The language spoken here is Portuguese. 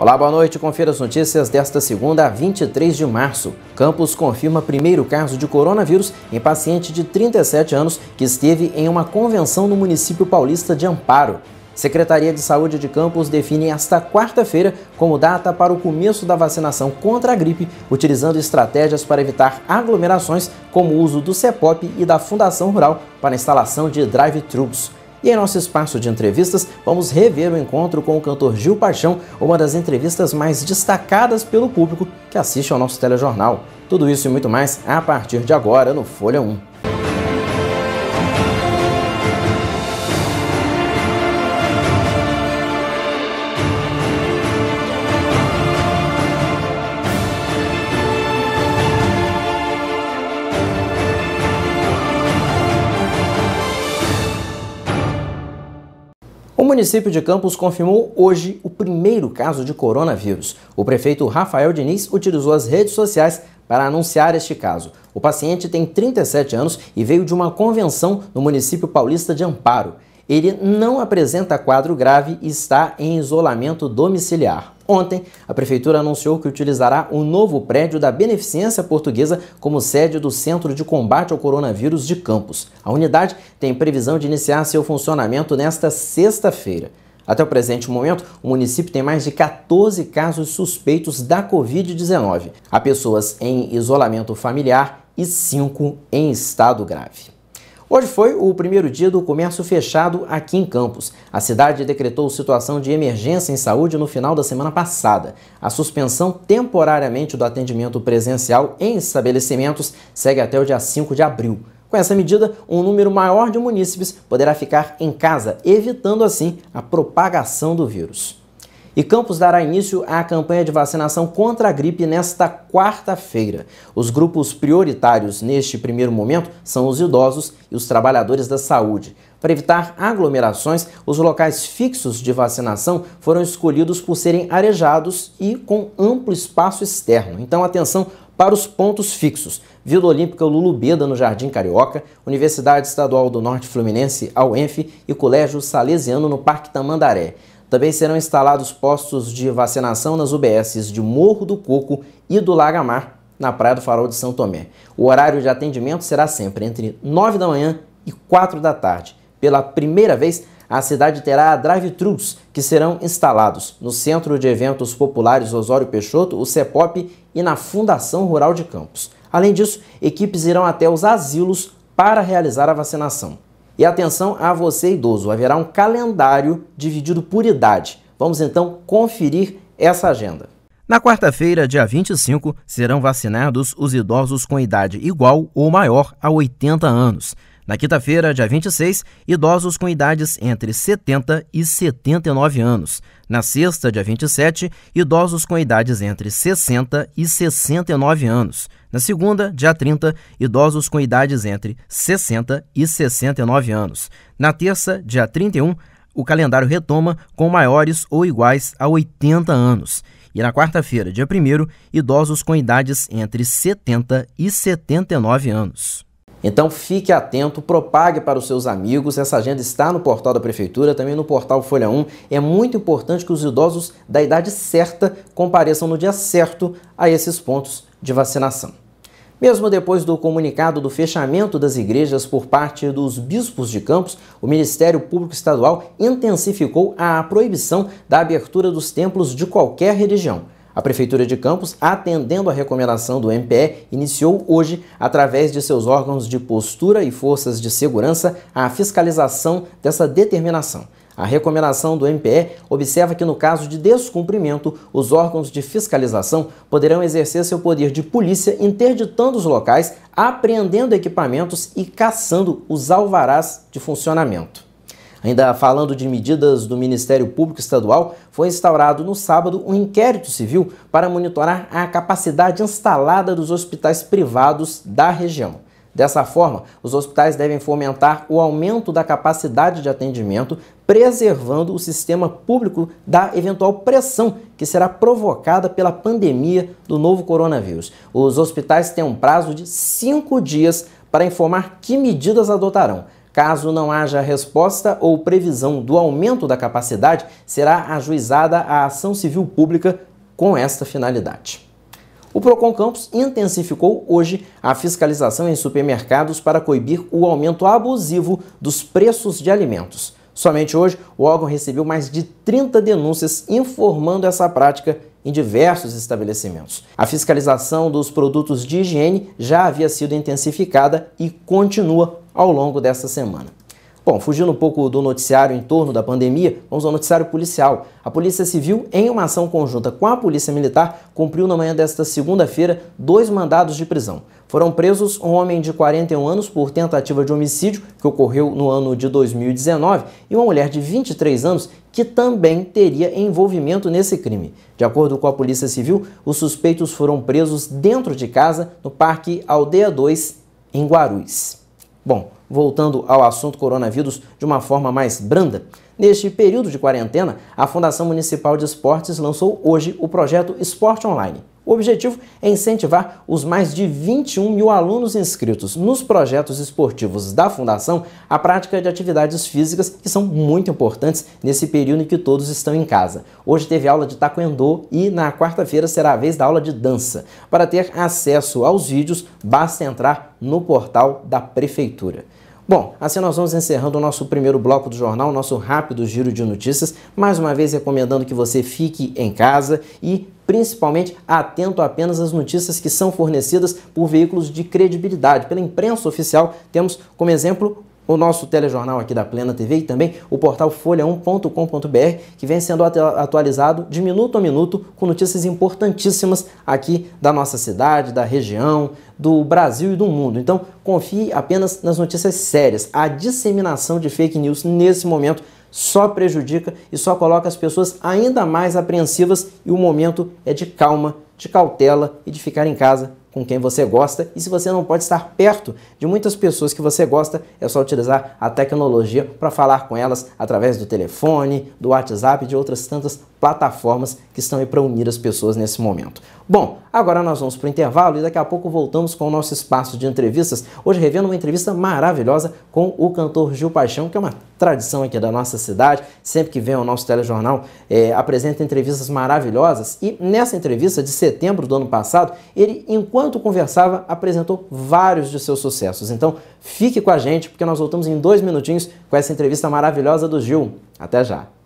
Olá, boa noite. Confira as notícias desta segunda 23 de março. Campos confirma primeiro caso de coronavírus em paciente de 37 anos que esteve em uma convenção no município paulista de Amparo. Secretaria de Saúde de Campos define esta quarta-feira como data para o começo da vacinação contra a gripe, utilizando estratégias para evitar aglomerações, como o uso do CEPOP e da Fundação Rural para a instalação de drive-thrus. E em nosso espaço de entrevistas, vamos rever o encontro com o cantor Gil Paixão, uma das entrevistas mais destacadas pelo público que assiste ao nosso telejornal. Tudo isso e muito mais a partir de agora no Folha 1. município de Campos confirmou hoje o primeiro caso de coronavírus. O prefeito Rafael Diniz utilizou as redes sociais para anunciar este caso. O paciente tem 37 anos e veio de uma convenção no município paulista de Amparo. Ele não apresenta quadro grave e está em isolamento domiciliar. Ontem, a Prefeitura anunciou que utilizará o um novo prédio da Beneficência Portuguesa como sede do Centro de Combate ao Coronavírus de Campos. A unidade tem previsão de iniciar seu funcionamento nesta sexta-feira. Até o presente momento, o município tem mais de 14 casos suspeitos da Covid-19. Há pessoas em isolamento familiar e cinco em estado grave. Hoje foi o primeiro dia do comércio fechado aqui em Campos. A cidade decretou situação de emergência em saúde no final da semana passada. A suspensão temporariamente do atendimento presencial em estabelecimentos segue até o dia 5 de abril. Com essa medida, um número maior de munícipes poderá ficar em casa, evitando assim a propagação do vírus. E Campos dará início à campanha de vacinação contra a gripe nesta quarta-feira. Os grupos prioritários neste primeiro momento são os idosos e os trabalhadores da saúde. Para evitar aglomerações, os locais fixos de vacinação foram escolhidos por serem arejados e com amplo espaço externo. Então, atenção para os pontos fixos. Vila Olímpica Lulubeda, no Jardim Carioca, Universidade Estadual do Norte Fluminense, ao UENF, e Colégio Salesiano, no Parque Tamandaré. Também serão instalados postos de vacinação nas UBSs de Morro do Coco e do Lagamar, na Praia do Farol de São Tomé. O horário de atendimento será sempre entre 9 da manhã e 4 da tarde. Pela primeira vez, a cidade terá drive-thrus que serão instalados no Centro de Eventos Populares Osório Peixoto, o CEPOP e na Fundação Rural de Campos. Além disso, equipes irão até os asilos para realizar a vacinação. E atenção a você idoso, haverá um calendário dividido por idade. Vamos então conferir essa agenda. Na quarta-feira, dia 25, serão vacinados os idosos com idade igual ou maior a 80 anos. Na quinta-feira, dia 26, idosos com idades entre 70 e 79 anos. Na sexta, dia 27, idosos com idades entre 60 e 69 anos. Na segunda, dia 30, idosos com idades entre 60 e 69 anos. Na terça, dia 31, o calendário retoma com maiores ou iguais a 80 anos. E na quarta-feira, dia 1, idosos com idades entre 70 e 79 anos. Então fique atento, propague para os seus amigos. Essa agenda está no portal da Prefeitura, também no portal Folha 1. É muito importante que os idosos da idade certa compareçam no dia certo a esses pontos de vacinação. Mesmo depois do comunicado do fechamento das igrejas por parte dos bispos de Campos, o Ministério Público Estadual intensificou a proibição da abertura dos templos de qualquer religião. A Prefeitura de Campos, atendendo à recomendação do MPE, iniciou hoje, através de seus órgãos de postura e forças de segurança, a fiscalização dessa determinação. A recomendação do MPE observa que, no caso de descumprimento, os órgãos de fiscalização poderão exercer seu poder de polícia interditando os locais, apreendendo equipamentos e caçando os alvarás de funcionamento. Ainda falando de medidas do Ministério Público Estadual, foi instaurado no sábado um inquérito civil para monitorar a capacidade instalada dos hospitais privados da região. Dessa forma, os hospitais devem fomentar o aumento da capacidade de atendimento, preservando o sistema público da eventual pressão que será provocada pela pandemia do novo coronavírus. Os hospitais têm um prazo de cinco dias para informar que medidas adotarão. Caso não haja resposta ou previsão do aumento da capacidade, será ajuizada a ação civil pública com esta finalidade. O Procon Campos intensificou hoje a fiscalização em supermercados para coibir o aumento abusivo dos preços de alimentos. Somente hoje, o órgão recebeu mais de 30 denúncias informando essa prática em diversos estabelecimentos. A fiscalização dos produtos de higiene já havia sido intensificada e continua ao longo desta semana. Bom, fugindo um pouco do noticiário em torno da pandemia, vamos ao noticiário policial. A Polícia Civil, em uma ação conjunta com a Polícia Militar, cumpriu na manhã desta segunda-feira dois mandados de prisão. Foram presos um homem de 41 anos por tentativa de homicídio, que ocorreu no ano de 2019, e uma mulher de 23 anos que também teria envolvimento nesse crime. De acordo com a Polícia Civil, os suspeitos foram presos dentro de casa, no Parque Aldeia 2, em Guarulhos. Bom, voltando ao assunto coronavírus de uma forma mais branda, neste período de quarentena, a Fundação Municipal de Esportes lançou hoje o projeto Esporte Online. O objetivo é incentivar os mais de 21 mil alunos inscritos nos projetos esportivos da Fundação a prática de atividades físicas que são muito importantes nesse período em que todos estão em casa. Hoje teve aula de taekwondo e na quarta-feira será a vez da aula de dança. Para ter acesso aos vídeos, basta entrar no portal da Prefeitura. Bom, assim nós vamos encerrando o nosso primeiro bloco do jornal, nosso rápido giro de notícias. Mais uma vez recomendando que você fique em casa e principalmente atento apenas às notícias que são fornecidas por veículos de credibilidade. Pela imprensa oficial, temos como exemplo o nosso telejornal aqui da Plena TV e também o portal folha1.com.br, que vem sendo atualizado de minuto a minuto com notícias importantíssimas aqui da nossa cidade, da região, do Brasil e do mundo. Então, confie apenas nas notícias sérias. A disseminação de fake news nesse momento só prejudica e só coloca as pessoas ainda mais apreensivas e o momento é de calma, de cautela e de ficar em casa com quem você gosta. E se você não pode estar perto de muitas pessoas que você gosta, é só utilizar a tecnologia para falar com elas através do telefone, do WhatsApp e de outras tantas plataformas que estão aí para unir as pessoas nesse momento. Bom, agora nós vamos para o intervalo e daqui a pouco voltamos com o nosso espaço de entrevistas. Hoje revendo uma entrevista maravilhosa com o cantor Gil Paixão, que é uma tradição aqui da nossa cidade, sempre que vem ao nosso telejornal, é, apresenta entrevistas maravilhosas. E nessa entrevista de setembro do ano passado, ele, enquanto conversava, apresentou vários de seus sucessos. Então, fique com a gente, porque nós voltamos em dois minutinhos com essa entrevista maravilhosa do Gil. Até já!